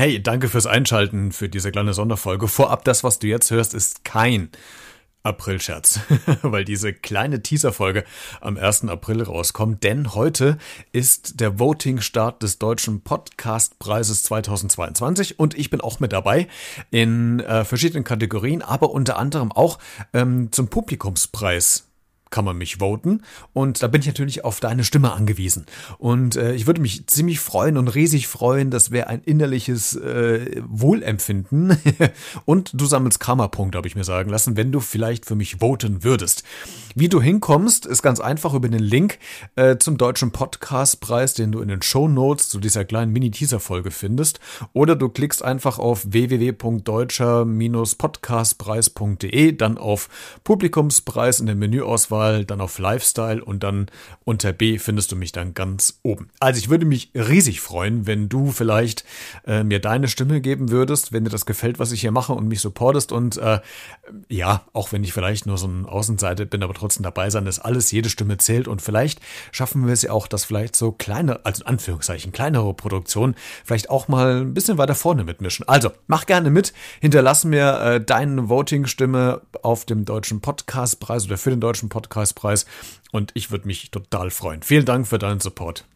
Hey, danke fürs Einschalten für diese kleine Sonderfolge. Vorab, das, was du jetzt hörst, ist kein April-Scherz, weil diese kleine Teaser-Folge am 1. April rauskommt, denn heute ist der Voting-Start des Deutschen Podcastpreises 2022 und ich bin auch mit dabei in äh, verschiedenen Kategorien, aber unter anderem auch ähm, zum Publikumspreis kann man mich voten. Und da bin ich natürlich auf deine Stimme angewiesen. Und äh, ich würde mich ziemlich freuen und riesig freuen. Das wäre ein innerliches äh, Wohlempfinden. und du sammelst Karma-Punkte, habe ich mir sagen lassen, wenn du vielleicht für mich voten würdest. Wie du hinkommst, ist ganz einfach über den Link äh, zum Deutschen Podcastpreis, den du in den Show Notes zu dieser kleinen Mini-Teaser-Folge findest. Oder du klickst einfach auf www.deutscher-podcastpreis.de, dann auf Publikumspreis in der Menüauswahl Personal, dann auf Lifestyle und dann unter B findest du mich dann ganz oben. Also ich würde mich riesig freuen, wenn du vielleicht äh, mir deine Stimme geben würdest, wenn dir das gefällt, was ich hier mache und mich supportest. Und äh, ja, auch wenn ich vielleicht nur so ein Außenseiter bin, aber trotzdem dabei sein, dass alles, jede Stimme zählt. Und vielleicht schaffen wir es ja auch, dass vielleicht so kleine, also in Anführungszeichen, kleinere Produktionen vielleicht auch mal ein bisschen weiter vorne mitmischen. Also mach gerne mit, hinterlass mir äh, deine Voting-Stimme auf dem deutschen Podcastpreis oder für den deutschen Podcastpreis. Podcastpreis und ich würde mich total freuen. Vielen Dank für deinen Support.